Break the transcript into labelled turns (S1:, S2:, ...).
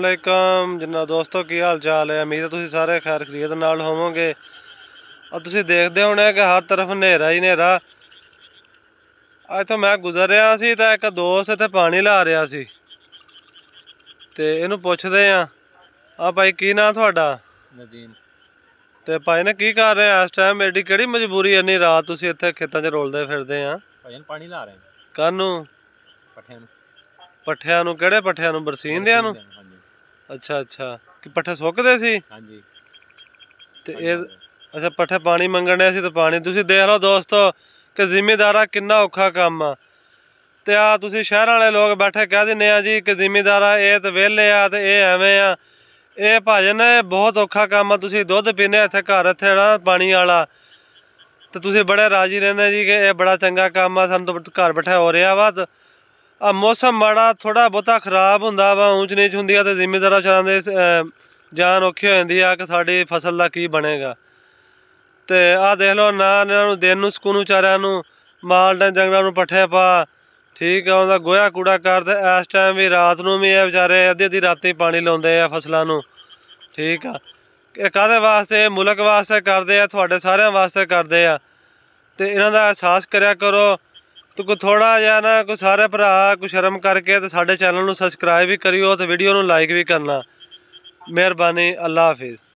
S1: ਅਲੈਕਮ ਜਿੰਨਾ ਦੋਸਤੋ ਕੀ ਹਾਲ ਚਾਲ ਹੈ ਉਮੀਦ ਹੈ ਤੁਸੀਂ ਸਾਰੇ ਖੈਰ ਖਰੀਦ ਨਾਲ ਹੋਵੋਗੇ ਆ ਤੁਸੀਂ ਦੇਖਦੇ ਹੋਣੇ ਕਿ ਹਰ ਤਰਫ ਹਨੇਰਾ ਹੀ ਹਨੇਰਾ ਅੱਜ ਤਾਂ ਮੈਂ ਗੁਜ਼ਰ ਰਿਹਾ ਸੀ ਤਾਂ ਇੱਕ ਦੋਸਤ ਇੱਥੇ ਪਾਣੀ ਲਾ ਰਿਹਾ ਸੀ ਤੇ ਇਹਨੂੰ ਪੁੱਛਦੇ ਆ ਆ ਭਾਈ ਕੀ ਨਾਂ ਤੁਹਾਡਾ ਨਦੀਮ ਤੇ ਭਾਈ ਨੇ ਕੀ ਕਰ ਰਹੇ ਆ ਇਸ ਟਾਈਮ ਐਡੀ ਕਿਹੜੀ ਮਜਬੂਰੀ ਇੰਨੀ ਰਾਤ ਤੁਸੀਂ ਇੱਥੇ ਖੇਤਾਂ 'ਚ ਰੋਲਦੇ ਫਿਰਦੇ ਆ
S2: ਭਾਈ ਨੇ ਪਾਣੀ ਲਾ ਰਹੇ ਕਾਨੂੰ ਪੱਠਿਆਂ ਨੂੰ
S1: ਪੱਠਿਆਂ ਨੂੰ ਕਿਹੜੇ ਪੱਠਿਆਂ ਨੂੰ ਬਰਸੀਨ ਦਿਆਂ ਨੂੰ ਅੱਛਾ ਅੱਛਾ ਕਿ ਪੱਠੇ ਸੁੱਕਦੇ ਸੀ ਹਾਂਜੀ ਤੇ ਇਹ ਅੱਛਾ ਪੱਠੇ ਪਾਣੀ ਮੰਗਣ ਸੀ ਤੇ ਪਾਣੀ ਤੁਸੀਂ ਦੇਖ ਲਓ ਦੋਸਤੋ ਕਿ ਜ਼ਿੰਮੇਦਾਰਾ ਕਿੰਨਾ ਔਖਾ ਕੰਮ ਆ ਤੇ ਆ ਤੁਸੀਂ ਸ਼ਹਿਰ ਵਾਲੇ ਲੋਕ ਬੈਠੇ ਕਹਿ ਦਿੰਨੇ ਆ ਜੀ ਕਿ ਜ਼ਿੰਮੇਦਾਰਾ ਇਹ ਤੇ ਵਿਹਲੇ ਆ ਤੇ ਇਹ ਐਵੇਂ ਆ ਇਹ ਭਾਜਨ ਬਹੁਤ ਔਖਾ ਕੰਮ ਆ ਤੁਸੀਂ ਦੁੱਧ ਪੀਨੇ ਇੱਥੇ ਘਰ ਇੱਥੇ ਜਿਹੜਾ ਪਾਣੀ ਵਾਲਾ ਤੇ ਤੁਸੀਂ ਬੜੇ ਰਾਜੀ ਰਹਿੰਦੇ ਜੀ ਕਿ ਇਹ ਬੜਾ ਚੰਗਾ ਕੰਮ ਆ ਸਾਨੂੰ ਤਾਂ ਘਰ ਬੈਠਾ ਹੋ ਰਿਹਾ ਵਾ ਆ ਮੌਸਮ ਮਾੜਾ ਥੋੜਾ ਬਹੁਤਾ ਖਰਾਬ ਹੁੰਦਾ ਵਾ ਉਂਚ ਨੀਚ ਹੁੰਦੀ ਆ ਤੇ ਜ਼ਿੰਮੇਦਾਰਾਂ ਚਾਰਾਂ ਦੇ ਜਾਨ ਔਖੀ ਹੋ ਜਾਂਦੀ ਆ ਕਿ ਸਾਡੀ ਫਸਲ ਦਾ ਕੀ ਬਣੇਗਾ ਤੇ ਆ ਦੇਖ ਲਓ ਨਾ ਇਹਨਾਂ ਨੂੰ ਦਿਨ ਨੂੰ ਸਕੂਨ ਚਾਰਿਆਂ ਨੂੰ ਮਾਲਡਨ ਜੰਗਲਾਂ ਨੂੰ ਪੱਠੇ ਪਾ ਠੀਕ ਆ ਉਹਦਾ ਗੋਹਾ ਕੂੜਾ ਕਰਦੇ ਇਸ ਟਾਈਮ ਵੀ ਰਾਤ ਨੂੰ ਵੀ ਇਹ ਵਿਚਾਰੇ ਅੱਧੀ ਅੱਧੀ ਰਾਤੀ ਪਾਣੀ ਲਾਉਂਦੇ ਆ ਫਸਲਾਂ ਨੂੰ ਠੀਕ ਆ ਇਹ ਕਾਦੇ ਵਾਸਤੇ ਮੁਲਕ ਵਾਸਤੇ ਕਰਦੇ ਆ ਤੁਹਾਡੇ ਸਾਰਿਆਂ ਵਾਸਤੇ ਕਰਦੇ ਆ ਤੇ ਇਹਨਾਂ ਦਾ ਅਹਿਸਾਸ ਕਰਿਆ ਕਰੋ ਤੋ ਕੋ ਥੋੜਾ ਜਿਹਾ ਨਾ ਕੋ ਸਾਰੇ ਭਰਾ ਕੋ ਸ਼ਰਮ ਕਰਕੇ ਤੇ ਸਾਡੇ ਚੈਨਲ ਨੂੰ ਸਬਸਕ੍ਰਾਈਬ ਵੀ ਕਰਿਓ ਤੇ ਵੀਡੀਓ ਨੂੰ ਲਾਈਕ ਵੀ ਕਰਨਾ ਮਿਹਰਬਾਨੀ ਅੱਲਾ ਹਾਫਿਜ਼